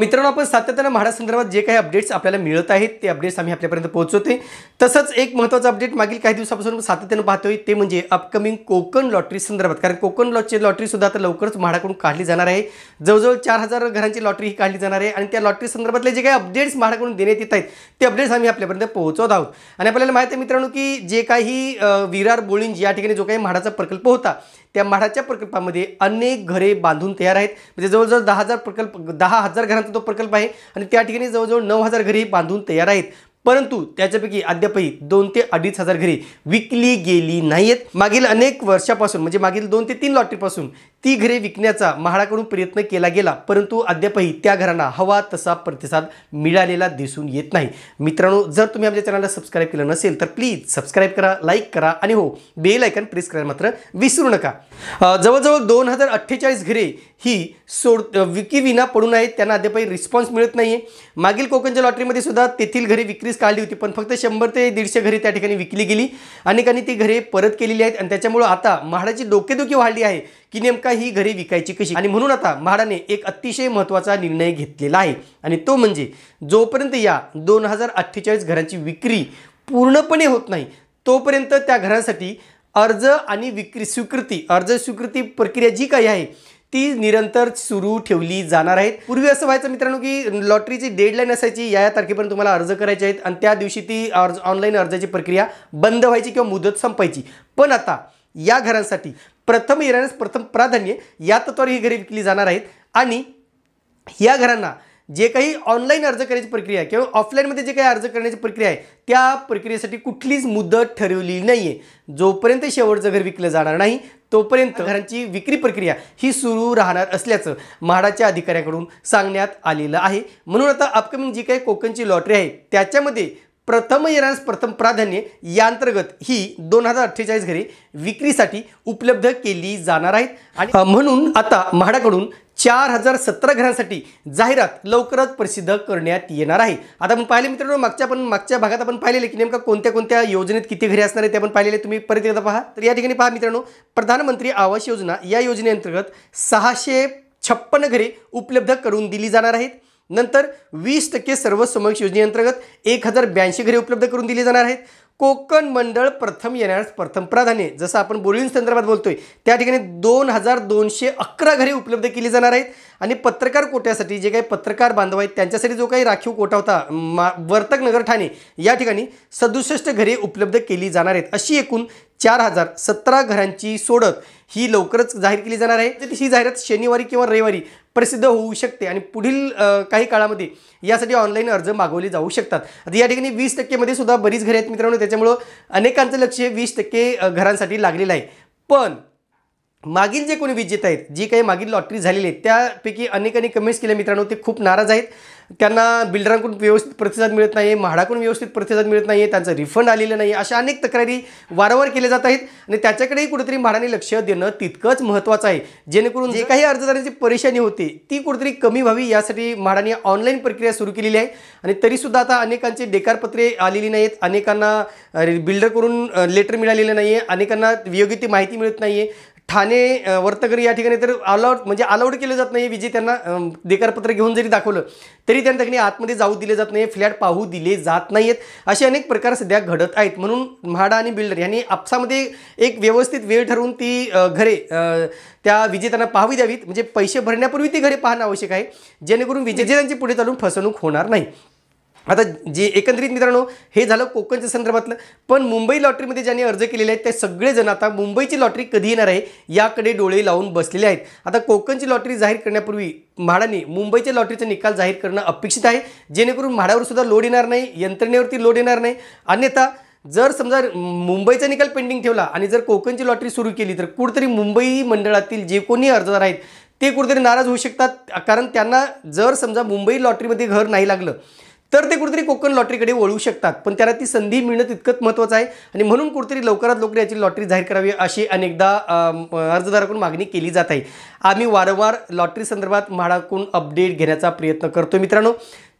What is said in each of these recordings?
मित्रांनो आपण सातत्यानं म्हाडासंदर्भात जे काही अपडेट्स आपल्याला मिळत आहेत ते अपडेट्स आम्ही आपल्यापर्यंत पोहोचवते तसंच एक महत्त्वाचं अपडेट मागील काही दिवसापासून सातत्यानं पाहतोय ते म्हणजे अपकमिंग कोकण लॉटरी संदर्भात कारण कोकण लॉटची लॉटरीसुद्धा आता लवकरच म्हाडाकडून काढली जाणार आहे जवळजवळ चार हजार घरांची लॉटरी ही काढली जाणार आहे आणि त्या लॉटरी संदर्भातले जे काही अपडेट्स म्हाडाकडून देण्यात येत आहेत ते अपडेट्स आम्ही आपल्यापर्यंत पोहोचवत आहोत आणि आपल्याला माहिती आहे मित्रांनो की जे काही विरार बोळींजी या ठिकाणी जो काही म्हाडाचा प्रकल्प होता त्या म्हाडाच्या प्रकल्पामध्ये अनेक घरे बांधून तयार आहेत म्हणजे जवळजवळ दहा हजार प्रकल्प दहा हजार घरांचा तो प्रकल्प आहे आणि त्या ठिकाणी जवळजवळ नऊ हजार घरे बांधून तयार आहेत परंतु त्याच्यापैकी अद्यापही दोन ते अडीच हजार घरे विकली गेली नाहीत मागील अनेक वर्षापासून म्हणजे मागील दोन ते तीन लॉटरीपासून ती घरे विकण्याचा महाडाकडून प्रयत्न केला गेला परंतु अद्यापही त्या घरांना हवा तसा प्रतिसाद मिळालेला दिसून येत नाही मित्रांनो जर तुम्ही आमच्या चॅनलला सबस्क्राईब केलं नसेल तर प्लीज सबस्क्राईब करा लाईक करा आणि हो बेल आयकन प्रेस करायला मात्र विसरू नका जवळजवळ दोन हजार अठ्ठेचाळीस घरे ही सोड विकीविना पडून आहेत त्यांना अद्यापही रिस्पॉन्स मिळत नाही आहे मागील कोकणच्या लॉटरीमध्ये सुद्धा तेथील घरे विक्रीस काढली होती पण फक्त शंभर ते दीडशे घरे त्या ठिकाणी विकली गेली अनेकांनी ती घरे परत केलेली आहेत आणि त्याच्यामुळं आता महाडाची डोकेदुखी वाढली आहे की नेमका ही घरे विकायची कशी आणि म्हणून आता म्हाडाने एक अतिशय महत्त्वाचा निर्णय घेतलेला आहे आणि तो म्हणजे जोपर्यंत या दोन हजार अठ्ठेचाळीस घरांची विक्री पूर्णपणे होत नाही तोपर्यंत त्या घरांसाठी अर्ज आणि विक्री स्वीकृती अर्ज स्वीकृती प्रक्रिया जी काही आहे ती निरंतर सुरू ठेवली जाणार आहेत पूर्वी असं व्हायचं मित्रांनो की लॉटरीची डेडलाईन असायची या या तारखेपर्यंत तुम्हाला अर्ज करायचे आहेत आणि त्या दिवशी ती अर्ज ऑनलाईन अर्जाची प्रक्रिया बंद व्हायची किंवा मुदत संपायची पण आता या घरांसाठी प्रथम इराण्यास प्रथम प्राधान्य या तत्वावर ही घरे विकली जाणार आहेत आणि या घरांना जे काही ऑनलाईन अर्ज करण्याची प्रक्रिया आहे किंवा ऑफलाईनमध्ये जे काही अर्ज करण्याची प्रक्रिया आहे त्या प्रक्रियेसाठी कुठलीच मुदत ठरवली नाही आहे जोपर्यंत शेवटचं घर विकलं जाणार नाही तोपर्यंत घरांची विक्री प्रक्रिया ही सुरू राहणार असल्याचं म्हाडाच्या अधिकाऱ्यांकडून सांगण्यात आलेलं आहे म्हणून आता अपकमिंग जी काही कोकणची लॉटरी आहे त्याच्यामध्ये प्रथम येण्यास प्रथम प्राधान्य यांतर्गत ही दोन हजार अठ्ठेचाळीस घरे विक्रीसाठी उपलब्ध केली जाणार आहेत आणि म्हणून आता म्हाडाकडून चार हजार सतरा घरांसाठी जाहिरात लवकरच प्रसिद्ध करण्यात येणार आहे आता आपण पाहिले मित्रांनो मागच्या पण मागच्या भागात आपण पाहिलेले की नेमका कोणत्या कोणत्या योजनेत किती घरे असणार आहे ते आपण पाहिलेले तुम्ही परत एकदा पहा तर या ठिकाणी पहा मित्रांनो प्रधानमंत्री आवास योजना या योजनेअंतर्गत सहाशे छप्पन घरे उपलब्ध करून दिली जाणार आहेत नंतर वीस टक्के सर्व समक्ष योजनेअंतर्गत एक हजार ब्याऐंशी घरे उपलब्ध करून दिली जाणार आहेत कोकण मंडळ प्रथम येणार प्रथम प्राधान्य जसं आपण बोरिवली संदर्भात बोलतोय त्या ठिकाणी दोन हजार दोनशे अकरा घरे उपलब्ध केली जाणार आहेत आणि पत्रकार कोट्यासाठी जे काही पत्रकार बांधव आहेत त्यांच्यासाठी जो काही राखीव कोटा होता मा वर्तक नगर ठाणे या ठिकाणी सदुसष्ट घरे उपलब्ध केली जाणार आहेत अशी एकूण चार हजार सतरा घरांची सोडत ही लवकरच जाहीर केली जाणार आहे तर ही जाहिरात शनिवारी किंवा रविवारी प्रसिद्ध होऊ शकते आणि पुढील काही काळामध्ये यासाठी ऑनलाईन अर्ज मागवले जाऊ शकतात आता या ठिकाणी वीस टक्केमध्ये सुद्धा बरीच घरे आहेत मित्रांनो त्याच्यामुळं अनेकांचं लक्ष वीस टक्के घरांसाठी लागलेलं आहे पण मागील जे कोणी विजेते आहेत जी काही मागील लॉटरी झालेली आहे त्यापैकी अनेकांनी कमेंट्स केल्या मित्रांनो ते खूप नाराज आहेत त्यांना बिल्डरांकडून व्यवस्थित प्रतिसाद मिळत नाही आहे म्हाडाकडून व्यवस्थित प्रतिसाद मिळत नाही आहे त्यांचा रिफंड आलेलं नाही अशा अनेक तक्रारी वारंवार केल्या जात आहेत आणि त्याच्याकडेही कुठेतरी म्हाडाने लक्ष देणं तितकंच महत्त्वाचं आहे जेणेकरून जे काही अर्जदारांची परेशानी होती ती कुठेतरी कमी व्हावी यासाठी म्हाडाने ऑनलाईन प्रक्रिया सुरू केलेली आहे आणि तरीसुद्धा आता अनेकांची डेकारपत्रे आलेली नाहीत अनेकांना बिल्डरकडून लेटर मिळालेलं नाही आहे अनेकांना योग्य ती माहिती मिळत नाही आहे ठाणे वर्तकरी या ठिकाणी तर अलाउड म्हणजे अलाउड केलं जात नाही विजेत्यांना देकारपत्र घेऊन जरी दाखवलं तरी त्यांना ठिकाणी आतमध्ये जाऊ दिले जात नाही फ्लॅट पाहू दिले जात नाही आहेत असे अनेक प्रकार सध्या घडत आहेत म्हणून म्हाडा आणि बिल्डर यांनी आपसामध्ये एक व्यवस्थित वेळ ठरवून ती घरे त्या विजेत्यांना पाहू द्यावीत म्हणजे पैसे भरण्यापूर्वी ती घरे पाहणं आवश्यक आहे जेणेकरून विजेत्यांची पुढे चालून फसवणूक होणार नाही आता जे एकंदरीत मित्रांनो हे झालं कोकणच्या संदर्भातलं पण मुंबई लॉटरीमध्ये ज्यांनी अर्ज केलेले आहेत ते सगळेजण आता मुंबईची लॉटरी कधी येणार आहे याकडे डोळे लावून बसलेले आहेत आता कोकणची लॉटरी जाहीर करण्यापूर्वी म्हाडाने मुंबईच्या लॉटरीचा निकाल जाहीर करणं अपेक्षित आहे जेणेकरून म्हाडावर सुद्धा लोड येणार नाही यंत्रणेवरती लोड येणार नाही अन्यथा जर समजा मुंबईचा निकाल पेंडिंग ठेवला आणि जर कोकणची लॉटरी सुरू केली तर कुठतरी मुंबई मंडळातील जे कोणी अर्जदार आहेत ते कुठेतरी नाराज होऊ शकतात कारण त्यांना जर समजा मुंबई लॉटरीमध्ये घर नाही लागलं तर ते कुठेतरी कोकण लॉटरीकडे वळू शकतात पण त्याला ती संधी मिळणं तितकंच महत्त्वाचं आहे आणि म्हणून कुठेतरी लवकरात लवकर याची लॉटरी जाहीर करावी अशी अनेकदा अर्जदाराकडून मागणी केली जात आहे आम्ही वारंवार लॉटरी संदर्भात म्हाडाकडून अपडेट घेण्याचा प्रयत्न करतो मित्रांनो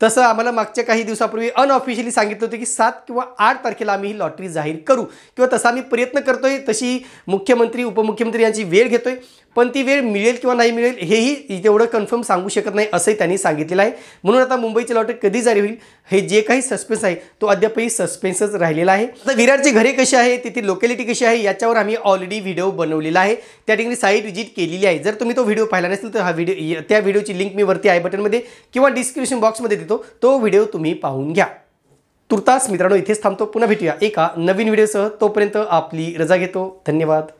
तसं आम्हाला मागच्या काही दिवसापूर्वी अनऑफिशियली सांगितलं होतं की सात किंवा आठ तारखेला आम्ही ही लॉटरी जाहीर करू किंवा तसा आम्ही प्रयत्न करतोय तशी मुख्यमंत्री उपमुख्यमंत्री यांची वेळ घेतोय पण ती वेळ मिळेल किंवा नाही मिळेल हेही तेवढं कन्फर्म सांगू शकत नाही असंही त्यांनी सांगितलेलं आहे म्हणून आता मुंबईची लॉटरी कधी जारी होईल हे जे काही सस्पेन्स आहे तो अद्यापही सस्पेन्सच राहिलेला आहे तर विरारचे घरे कशी आहे तिथे लोकॅलिटी कशी आहे याच्यावर आम्ही ऑलरेडी व्हिडिओ बनवलेला आहे त्या ठिकाणी साईट विजिट केलेली आहे जर तुम्ही तो व्हिडिओ पाहिला नसेल तर हा व्हिडिओ त्या व्हिडिओची लिंक मी वरती आय बटनमध्ये किंवा डिस्क्रिप्शन बॉक्समध्ये देतो तो तो व्हिडिओ तुम्ही पाहून घ्या तुर्तास मित्रांनो इथेच थांबतो पुन्हा भेटूया एका नवीन व्हिडिओसह तोपर्यंत आपली रजा घेतो धन्यवाद